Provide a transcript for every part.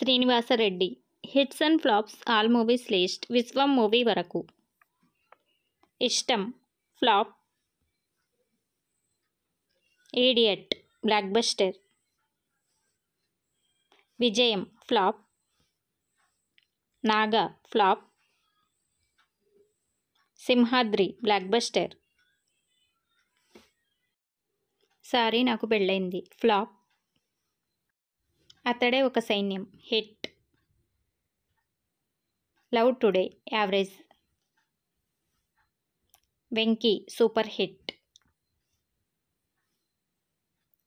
Srinivasa Reddy hits and flops all movies list Vishwam movie వరకు Ishtam flop idiot blockbuster Vijayam flop Naga flop Simhadri blockbuster sorry Naaku Pellaindi flop Athade Oka Sainyam hit love today average Venky super hit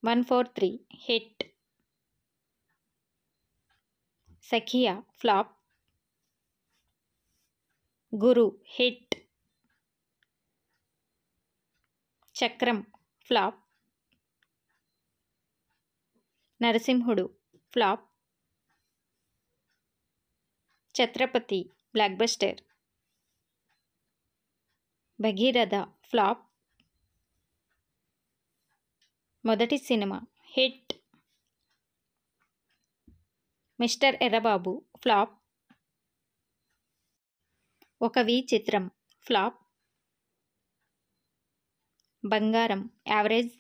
one four three hit Sakhiya flop Guru hit Chakram flop Narasimhudu flop Chatrapathi blockbuster Bhageeratha flop Modati Cinema hit mister Errababu flop Oka V చిత్రం flop బంగారం average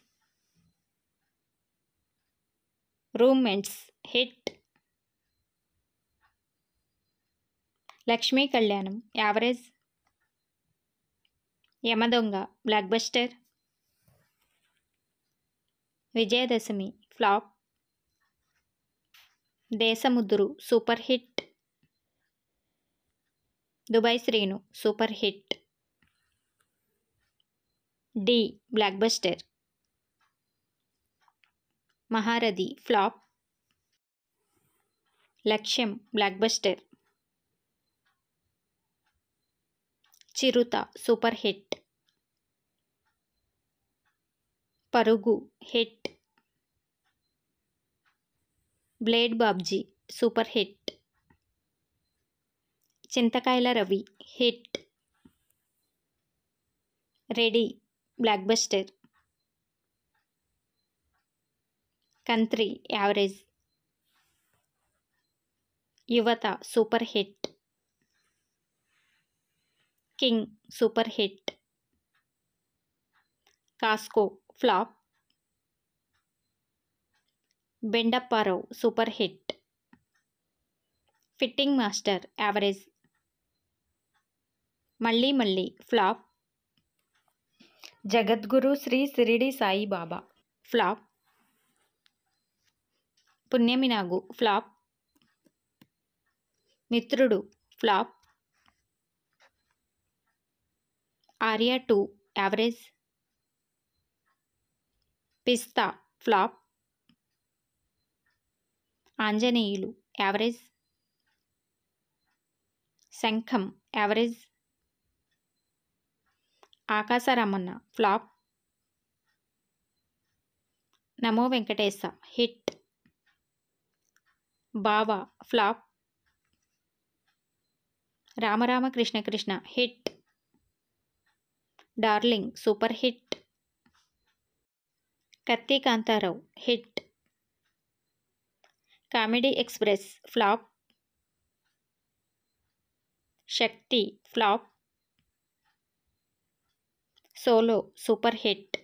రూమ్మెంట్స్ hit Lakshmi Kalyanam average Yamadonga blockbuster Vijayadasami flop Desamuduru super hit Dubai Seenu super hit Dhee blockbuster Maharathi flop Lakshyam blockbuster Chirutha super hit Parugu hit blade Babji super hit Chintakayala Ravi hit ready blockbuster country average Yuvatha super hit king super hit Kasko flop Bendapparao super hit fitting master average Malli Malli flop Jagadguru Shri Shirdi Sai Baba flop पुण्यमिनागु flop Mitrudu flop Arya two average pista flop Anjaneyulu average Shankham average Akasharamanna flop Namo Venkatesa hit Baava flop Ramarama Krishna Krishna hit darling super hit Katthi Kantharao hit comedy express flop Shakti flop solo super hit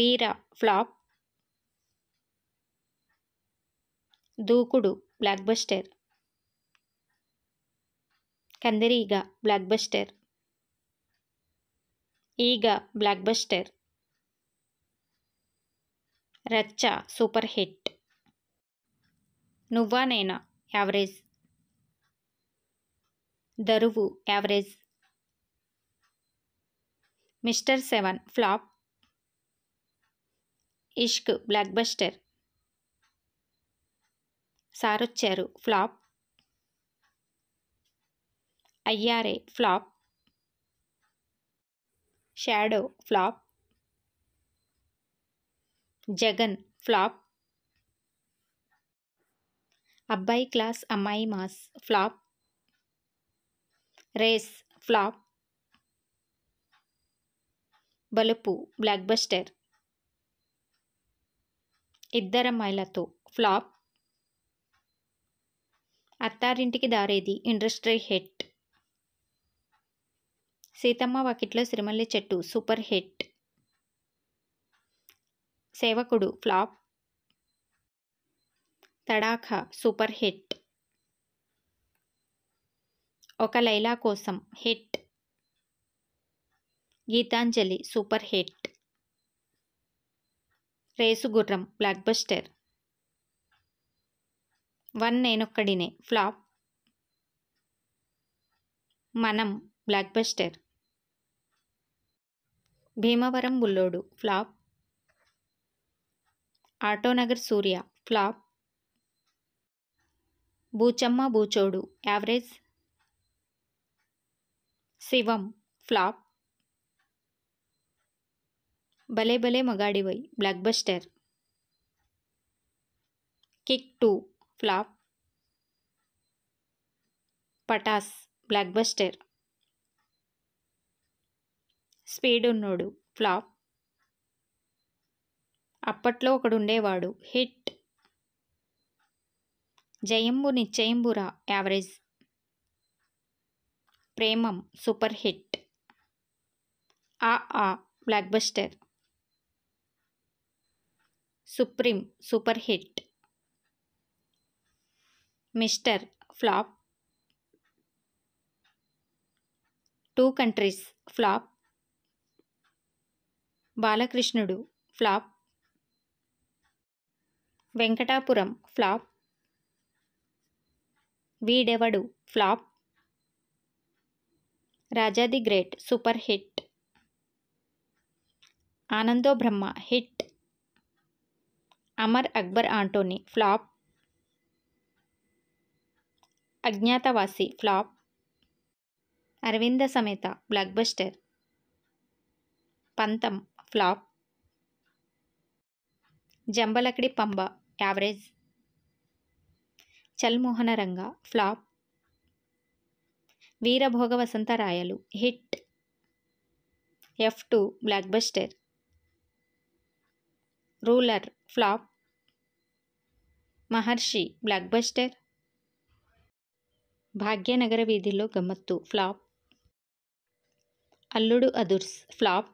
Veera flop Dookudu blockbuster Kandireega blockbuster Eega blockbuster Racha super hit Nuvva Nena average Daruvu average mister seven flop Ishq blockbuster Sarocharu flop Ayyare flop shadow flop Jagan flop Abbai class Ammai mass flop race flop Balupu blockbuster Iddarammayilatho flop Attarintiki Daredi industry hit Seethamma Vakitlo Sirimalle Chettu super hit Sevakudu flop Tadakha super hit Oka Laila Kosam hit Geethanjali super hit race Gurram blockbuster one Nenokkadine flop Manam blockbuster Bhimavaram Bullodu flop Autonagar Surya flop Boochamma Boochodu average Shivam flop Bhale Bhale Magadivoy blockbuster kick two flop Pataas blockbuster speed Unnodu flop Appatlo Okadu Undevadu hit Jayambu Nischayambura average Premam super hit A Aa blockbuster supreme super hit mister flop two countries flop Balakrishnudu flop Venkatapuram flop Veedevadu flop Raja the great super hit Anando Brahma hit Amar Akbar Antony flop Agnyaathavaasi flop Aravinda Sametha blockbuster Pantham flop Jambalakidi Pamba average Chalmohana Ranga flop Veerabhoga Vasantha Rayalu hit F two blockbuster ruler flop Maharshi blockbuster Bhagyanagara Veedhullo Gammathu flop అల్లుడు అదుర్స్ flop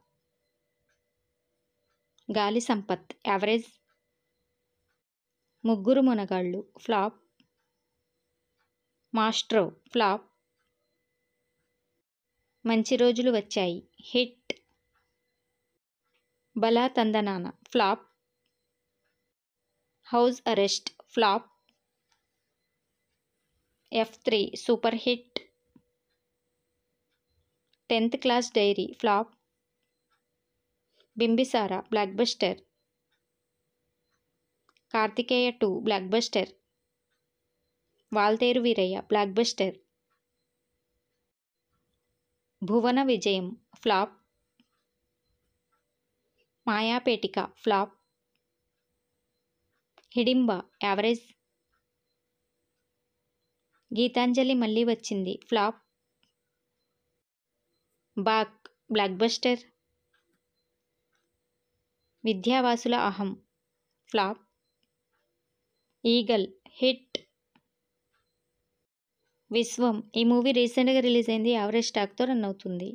గాలి Sampath average ముగ్గురు మునగాళ్ళు flop maestro flop మంచి రోజులు వచ్చాయి hit Bhala Thandanana flop house arrest flop F three super hit tenth class diary flop Bimbisara blockbuster Karthikeya two blockbuster Waltair Veerayya blockbuster Bhuvana Vijayam flop Mayapetika flop Hidimba average Geethanjali Malli Vachindi flop Baak blockbuster Vidyavasula Aham flop eagle hit విశ్వం ఈ movie రీసెంట్గా release అయింది average స్టాక్తో run అవుతుంది